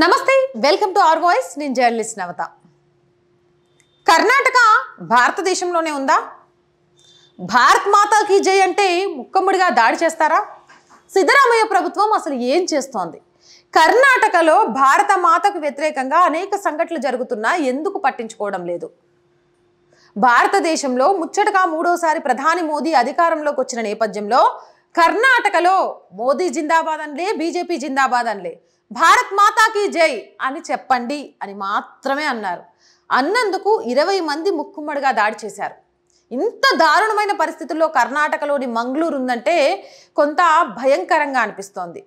నమస్తే welcome to R voice నేను journalist Navata Karnataka భారతదేశంలోనే ఉందా భారత్ మాతాకి జై అంటే ముక్కమ్ముడిగా దాడి చేస్తారా సిద్ధరామయ్య ప్రభుత్వం అసలు ఏం చేస్తోంది కర్ణాటకలో భారత మాతకు వ్యతిరేకంగా అనేక సంఘటనలు జరుగుతున్నా ఎందుకు పట్టించుకోవడం లేదు భారతదేశంలో ముచ్చటగా మూడోసారి ప్రధాని మోదీ అధికారంలోకి వచ్చిన నేపథ్యంలో కర్ణాటకలో మోదీ జిందాబాద్ అనిలే బీజేపీ జిందాబాద్ అనిలే భారత్ మాతాకి జై అని చెప్పండి అని మాత్రమే అన్నారు అన్నందుకు ఇరవై మంది ముక్కుమ్మడిగా దాడి చేశారు ఇంత దారుణమైన పరిస్థితుల్లో కర్ణాటకలోని మంగళూరు ఉందంటే కొంత భయంకరంగా అనిపిస్తోంది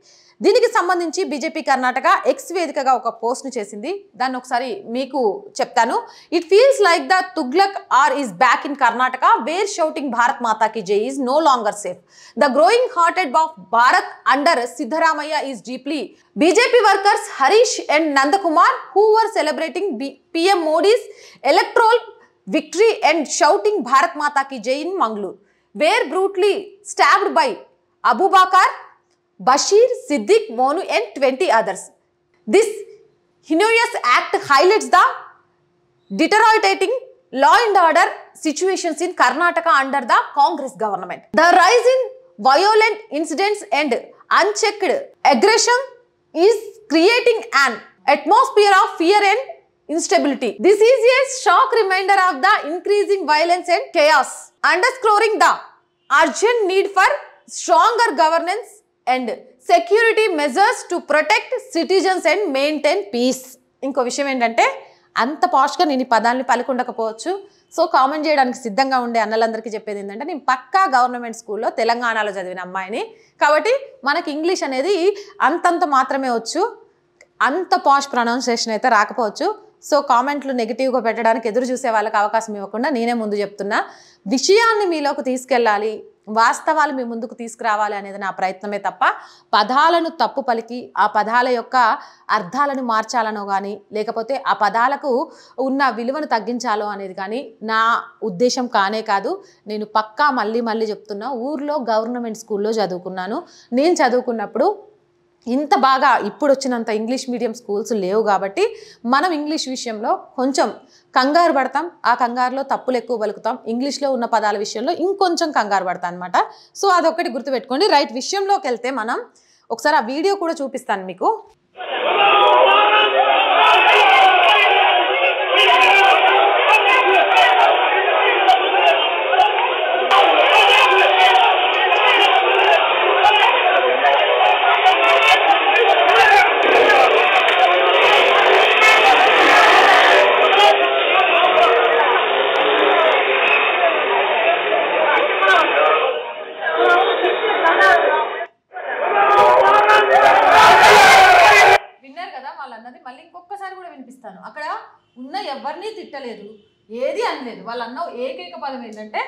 దీనికి సంబంధించి బీజేపీ కర్ణాటక ఎక్స్ వేదికగా ఒక పోస్ట్ను చేసింది దాన్ని ఒకసారి మీకు చెప్తాను it feels like the Tughlaq era is back in Karnataka where shouting Bharat మాతాకి జై is no longer safe the growing hearted of Bharat under Siddaramaiah is deeply BJP workers Harish and Nandakumar who are celebrating PM Modi's electoral victory and shouting Bharat మాతాకి జై in Mangaluru where brutally stabbed by Abubakar Bashir, Siddiq, Monu and 20 others. This heinous act highlights the deteriorating law and order situations in Karnataka under the Congress government. The rise in violent incidents and unchecked aggression is creating an atmosphere of fear and instability. This is a shock reminder of the increasing violence and chaos, underscoring the urgent need for stronger governance and security measures to protect citizens and maintain peace ఇంకో విషయం ఏంటంటే అంత పాష్గా నేను ఈ పదాలని పలుకుండకపోవచ్చు so comment చేయడానికి సిద్ధంగా ఉండే అన్నలందరికీ చెప్పేది ఏంటంటే నేను పక్కా గవర్నమెంట్ స్కూల్లో తెలంగాణలో చదివిన అమ్మాయిని కాబట్టి మనకి ఇంగ్లీష్ అనేది అంతంత మాత్రమే వచ్చు అంత పాష్ ప్రొనౌన్సియేషన్ అయితే రాకపోవచ్చు సో కామెంట్లు నెగిటివ్గా పెట్టడానికి ఎదురు చూసే వాళ్ళకి అవకాశం ఇవ్వకుండా నేనే ముందు చెప్తున్నా విషయాన్ని మీలోకి తీసుకెళ్ళాలి వాస్తవాలు మీ ముందుకు తీసుకురావాలి అనేది నా ప్రయత్నమే తప్ప పదాలను తప్పు పలికి ఆ పదాల యొక్క అర్థాలను మార్చాలనో కానీ లేకపోతే ఆ పదాలకు ఉన్న విలువను తగ్గించాలో అనేది కానీ నా ఉద్దేశం కానే కాదు నేను పక్కా మళ్ళీ మళ్ళీ చెప్తున్నా ఊర్లో గవర్నమెంట్ స్కూల్లో చదువుకున్నాను నేను చదువుకున్నప్పుడు ఇంత బాగా ఇప్పుడు వచ్చినంత ఇంగ్లీష్ మీడియం స్కూల్స్ లేవు కాబట్టి మనం ఇంగ్లీష్ విషయంలో కొంచెం కంగారు పడతాం ఆ కంగారులో తప్పులు ఎక్కువ పలుకుతాం ఇంగ్లీష్లో ఉన్న పదాల విషయంలో ఇంకొంచెం కంగారు పడతాం అనమాట సో అదొకటి గుర్తుపెట్టుకోండి రైట్ విషయంలోకి వెళ్తే మనం ఒకసారి ఆ వీడియో కూడా చూపిస్తాను మీకు ఏమీ తిట్టలేదు ఏది అనలేదు వాళ్ళు అన్న ఏకైక పదం ఏంటంటే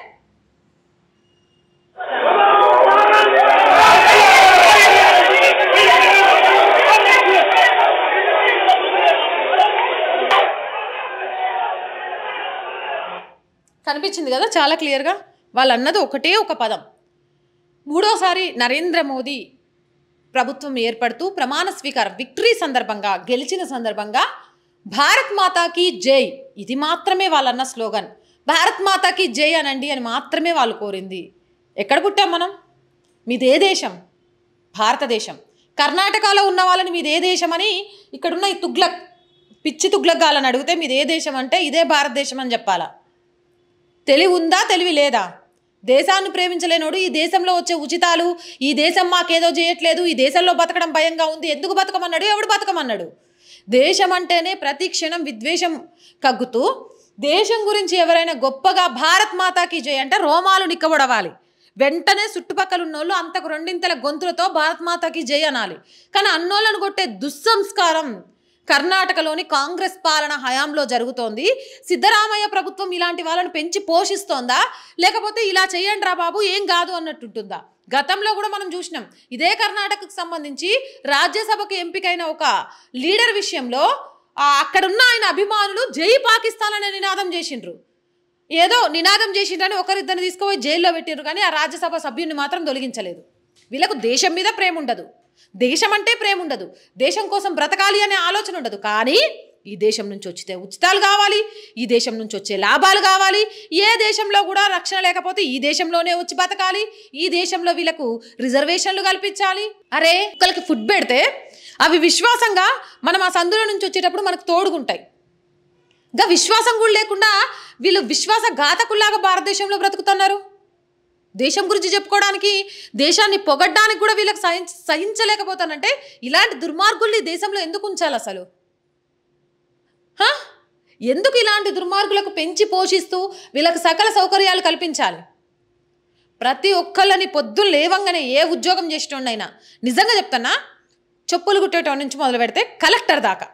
కనిపించింది కదా చాలా క్లియర్గా వాళ్ళు అన్నది ఒకటే ఒక పదం మూడోసారి నరేంద్ర మోదీ ప్రభుత్వం ఏర్పడుతూ ప్రమాణ స్వీకారం విక్టరీ సందర్భంగా గెలిచిన సందర్భంగా భారత్ మాతాకి జై ఇది మాత్రమే వాళ్ళన్న స్లోగన్ భారత్ మాతాకి జై అనండి అని మాత్రమే వాళ్ళు కోరింది ఎక్కడ పుట్టాం మనం మీదే దేశం భారతదేశం కర్ణాటకలో ఉన్న వాళ్ళని మీదే దేశం అని ఇక్కడున్న ఈ తుగ్లక్ పిచ్చి తుగ్లక్ గాలని అడిగితే మీదే దేశం అంటే ఇదే భారతదేశం అని చెప్పాలా తెలివి ఉందా తెలివి లేదా దేశాన్ని ప్రేమించలేనోడు ఈ దేశంలో వచ్చే ఉచితాలు ఈ దేశం మాకేదో చేయట్లేదు ఈ దేశంలో బతకడం భయంగా ఉంది ఎందుకు బతకమన్నాడు ఎవడు బతకమన్నాడు దేశం అంటేనే ప్రతి క్షణం విద్వేషం కగ్గుతూ దేశం గురించి ఎవరైనా గొప్పగా భారత్ మాతాకి జయ అంటే రోమాలు నిక్కబడవాలి వెంటనే చుట్టుపక్కల ఉన్నోళ్ళు అంతకు రెండింతల గొంతులతో భారత్ మాతాకి జయ అనాలి కానీ అన్నోళ్ళను కొట్టే దుస్సంస్కారం కర్ణాటకలోని కాంగ్రెస్ పాలన హయాంలో జరుగుతోంది సిద్ధరామయ్య ప్రభుత్వం ఇలాంటి వాళ్ళను పెంచి పోషిస్తోందా లేకపోతే ఇలా చేయండి రా బాబు ఏం కాదు అన్నట్టుంటుందా గతంలో కూడా మనం చూసినాం ఇదే కర్ణాటకకు సంబంధించి రాజ్యసభకు ఎంపికైన ఒక లీడర్ విషయంలో అక్కడున్న ఆయన అభిమానులు జై పాకిస్తాన్ అనే నినాదం చేసిండ్రు ఏదో నినాదం చేసిండ్రు అని ఒకరిద్దరిని తీసుకుపోయి జైల్లో పెట్టిండ్రు కానీ ఆ రాజ్యసభ సభ్యుని మాత్రం తొలగించలేదు వీళ్ళకు దేశం మీద ప్రేమ ఉండదు దేశం అంటే ప్రేమ ఉండదు దేశం కోసం బ్రతకాలి అనే ఆలోచన ఉండదు కానీ ఈ దేశం నుంచి వచ్చితే ఉచితాలు కావాలి ఈ దేశం నుంచి వచ్చే లాభాలు కావాలి ఏ దేశంలో కూడా రక్షణ లేకపోతే ఈ దేశంలోనే వచ్చి బతకాలి ఈ దేశంలో వీళ్ళకు రిజర్వేషన్లు కల్పించాలి అరే ఒకరికి ఫుడ్ పెడితే అవి విశ్వాసంగా మనం ఆ సందులో నుంచి వచ్చేటప్పుడు మనకు తోడుగుంటాయి ఇంకా విశ్వాసం కూడా లేకుండా వీళ్ళు విశ్వాస ఘాతకుల్లాగా భారతదేశంలో బ్రతుకుతున్నారు దేశం గురించి చెప్పుకోవడానికి దేశాన్ని పొగడ్డానికి కూడా వీళ్ళకి సహించ సహించలేకపోతానంటే ఇలాంటి దుర్మార్గుల్ని దేశంలో ఎందుకు ఉంచాలి అసలు ఎందుకు ఇలాంటి దుర్మార్గులకు పెంచి పోషిస్తూ వీళ్ళకి సకల సౌకర్యాలు కల్పించాలి ప్రతి ఒక్కళ్ళని పొద్దున్న లేవంగానే ఏ ఉద్యోగం చేసేటోడినైనా నిజంగా చెప్తున్నా చెప్పులు కుట్టేటోడి నుంచి మొదలు పెడితే కలెక్టర్ దాకా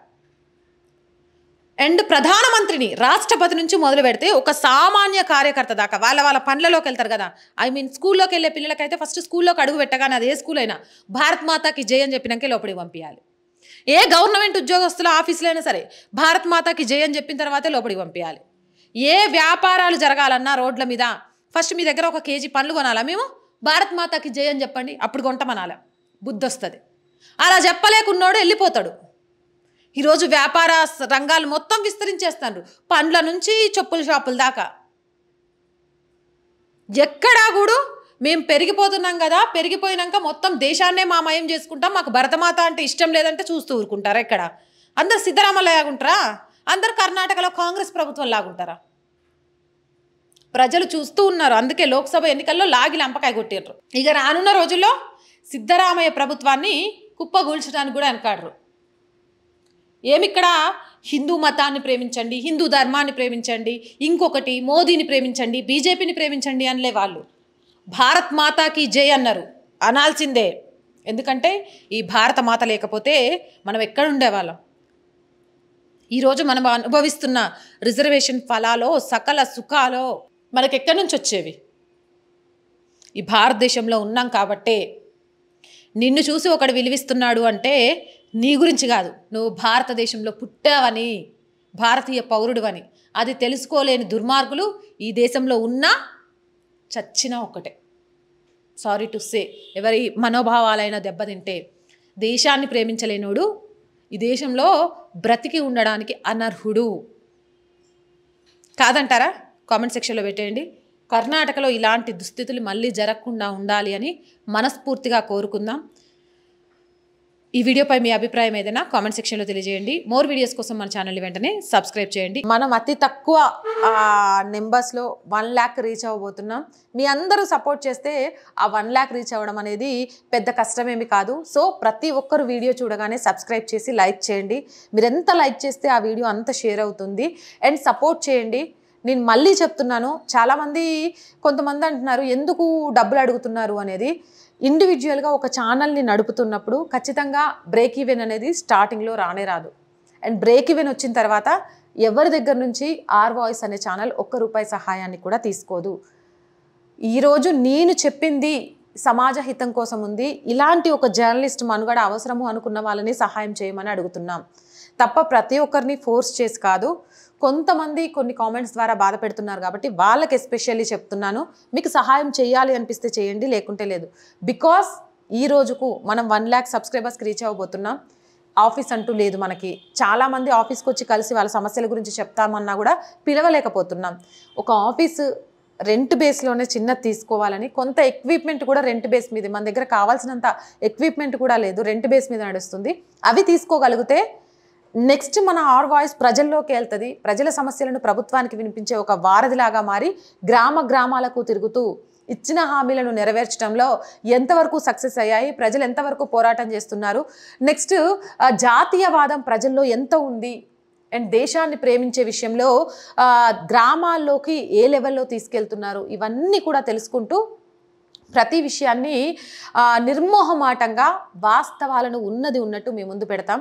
అండ్ ప్రధానమంత్రిని రాష్ట్రపతి నుంచి మొదలు పెడితే ఒక సామాన్య కార్యకర్త దాకా వాళ్ళ వాళ్ళ పనులలోకి వెళ్తారు కదా ఐ మీన్ స్కూల్లోకి వెళ్ళే పిల్లలకైతే ఫస్ట్ స్కూల్లోకి అడుగు పెట్టగానే అది ఏ స్కూల్ అయినా భారత్ మాతాకి జయ అని చెప్పినాకే లోపలికి పంపించాలి ఏ గవర్నమెంట్ ఉద్యోగస్తుల ఆఫీసులైనా సరే భారత్ మాతాకి జయ అని చెప్పిన తర్వాతే లోపలికి పంపించాలి ఏ వ్యాపారాలు జరగాలన్నా రోడ్ల మీద ఫస్ట్ మీ దగ్గర ఒక కేజీ పండ్లు కొనాలా మేము భారత్ మాతాకి జయ అని చెప్పండి అప్పుడు కొంటమనాలా బుద్ధి వస్తుంది అలా చెప్పలేకున్నాడు వెళ్ళిపోతాడు ఈరోజు వ్యాపార రంగాలు మొత్తం విస్తరించేస్తాడు పండ్ల నుంచి చెప్పుల షాపుల దాకా ఎక్కడా కూడా మేము పెరిగిపోతున్నాం కదా పెరిగిపోయినాక మొత్తం దేశాన్నే మామయం చేసుకుంటాం మాకు భరతమాత అంటే ఇష్టం లేదంటే చూస్తూ ఊరుకుంటారా ఇక్కడ అందరు సిద్ధరామలాగుంటారా అందరు కర్ణాటకలో కాంగ్రెస్ ప్రభుత్వం లాగుంటారా ప్రజలు చూస్తూ ఉన్నారు అందుకే లోక్సభ ఎన్నికల్లో లాగి లంపకాయ కొట్టారు ఇక రానున్న రోజుల్లో సిద్ధరామయ్య ప్రభుత్వాన్ని కుప్పగూల్చడానికి కూడా అనుకాడరు ఏమిక్కడ హిందూ మతాన్ని ప్రేమించండి హిందూ ధర్మాన్ని ప్రేమించండి ఇంకొకటి మోదీని ప్రేమించండి బీజేపీని ప్రేమించండి అనలే వాళ్ళు భారత్ మాతాకి జై అన్నారు అనాల్సిందే ఎందుకంటే ఈ భారత మాత లేకపోతే మనం ఉండేవాళ్ళం ఈరోజు మనం అనుభవిస్తున్న రిజర్వేషన్ ఫలాలో సకల సుఖాలో మనకి ఎక్కడి నుంచి వచ్చేవి ఈ భారతదేశంలో ఉన్నాం కాబట్టే నిన్ను చూసి ఒకడు విలువిస్తున్నాడు అంటే నీ గురించి కాదు నువ్వు భారతదేశంలో పుట్టావని భారతీయ పౌరుడు అని అది తెలుసుకోలేని దుర్మార్గులు ఈ దేశంలో ఉన్నా చచ్చినా ఒక్కటే సారీ టు సే ఎవరి మనోభావాలైన దెబ్బతింటే దేశాన్ని ప్రేమించలేనోడు ఈ దేశంలో బ్రతికి ఉండడానికి అనర్హుడు కాదంటారా కామెంట్ సెక్షన్లో పెట్టేయండి కర్ణాటకలో ఇలాంటి దుస్థితులు మళ్ళీ జరగకుండా ఉండాలి అని మనస్ఫూర్తిగా కోరుకుందాం ఈ వీడియోపై మీ అభిప్రాయం ఏదైనా కామెంట్ సెక్షన్లో తెలియజేయండి మోర్ వీడియోస్ కోసం మన ఛానల్ వెంటనే సబ్స్క్రైబ్ చేయండి మనం అతి తక్కువ నెంబర్స్లో వన్ ల్యాక్ రీచ్ అవ్వబోతున్నాం మీ అందరూ సపోర్ట్ చేస్తే ఆ వన్ ల్యాక్ రీచ్ అవ్వడం అనేది పెద్ద కష్టమేమి కాదు సో ప్రతి ఒక్కరు వీడియో చూడగానే సబ్స్క్రైబ్ చేసి లైక్ చేయండి మీరు ఎంత లైక్ చేస్తే ఆ వీడియో అంత షేర్ అవుతుంది అండ్ సపోర్ట్ చేయండి నేను మళ్ళీ చెప్తున్నాను చాలామంది కొంతమంది అంటున్నారు ఎందుకు డబ్బులు అడుగుతున్నారు అనేది ఇండివిజువల్గా ఒక ఛానల్ని నడుపుతున్నప్పుడు ఖచ్చితంగా బ్రేక్ ఈవెన్ అనేది స్టార్టింగ్లో రానే రాదు అండ్ బ్రేక్ ఈవెన్ వచ్చిన తర్వాత ఎవరి దగ్గర నుంచి ఆర్ వాయిస్ అనే ఛానల్ ఒక్క రూపాయి సహాయాన్ని కూడా తీసుకోదు ఈరోజు నేను చెప్పింది సమాజ హితం కోసం ఉంది ఇలాంటి ఒక జర్నలిస్ట్ మనుగడ అవసరము అనుకున్న వాళ్ళని సహాయం చేయమని అడుగుతున్నాం తప్ప ప్రతి ఒక్కరిని ఫోర్స్ చేసి కాదు కొంతమంది కొన్ని కామెంట్స్ ద్వారా బాధ పెడుతున్నారు కాబట్టి వాళ్ళకి ఎస్పెషల్లీ చెప్తున్నాను మీకు సహాయం చేయాలి అనిపిస్తే చేయండి లేకుంటే లేదు బికాస్ ఈ రోజుకు మనం వన్ ల్యాక్ సబ్స్క్రైబర్స్కి రీచ్ అవ్వబోతున్నాం ఆఫీస్ అంటూ లేదు మనకి చాలామంది ఆఫీస్కి వచ్చి కలిసి వాళ్ళ సమస్యల గురించి చెప్తామన్నా కూడా పిలవలేకపోతున్నాం ఒక ఆఫీసు రెంట్ బేస్లోనే చిన్న తీసుకోవాలని కొంత ఎక్విప్మెంట్ కూడా రెంట్ బేస్ మీద మన దగ్గర కావాల్సినంత ఎక్విప్మెంట్ కూడా లేదు రెంట్ బేస్ మీద నడుస్తుంది అవి తీసుకోగలిగితే నెక్స్ట్ మన ఆర్ వాయిస్ ప్రజల్లోకి వెళ్తుంది ప్రజల సమస్యలను ప్రభుత్వానికి వినిపించే ఒక వారధిలాగా మారి గ్రామ గ్రామాలకు తిరుగుతూ ఇచ్చిన హామీలను నెరవేర్చడంలో ఎంతవరకు సక్సెస్ అయ్యాయి ప్రజలు ఎంతవరకు పోరాటం చేస్తున్నారు నెక్స్ట్ జాతీయవాదం ప్రజల్లో ఎంత ఉంది అండ్ దేశాన్ని ప్రేమించే విషయంలో గ్రామాల్లోకి ఏ లెవెల్లో తీసుకెళ్తున్నారు ఇవన్నీ కూడా తెలుసుకుంటూ ప్రతి విషయాన్ని నిర్మోహమాటంగా వాస్తవాలను ఉన్నది ఉన్నట్టు మేము ముందు పెడతాం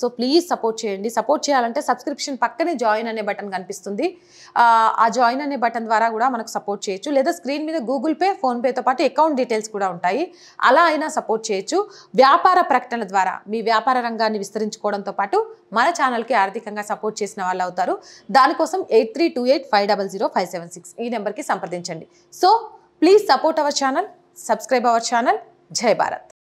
సో ప్లీజ్ సపోర్ట్ చేయండి సపోర్ట్ చేయాలంటే సబ్స్క్రిప్షన్ పక్కనే జాయిన్ అనే బటన్ కనిపిస్తుంది ఆ జాయిన్ అనే బటన్ ద్వారా కూడా మనకు సపోర్ట్ చేయొచ్చు లేదా స్క్రీన్ మీద గూగుల్ పే ఫోన్పేతో పాటు అకౌంట్ డీటెయిల్స్ కూడా ఉంటాయి అలా అయినా సపోర్ట్ చేయొచ్చు వ్యాపార ప్రకటన ద్వారా మీ వ్యాపార రంగాన్ని విస్తరించుకోవడంతో పాటు మన ఛానల్కి ఆర్థికంగా సపోర్ట్ చేసిన వాళ్ళు అవుతారు దానికోసం eight three two eight five double zero five seven six ఈ నెంబర్కి సంప్రదించండి so please support our channel subscribe our channel జై భారత్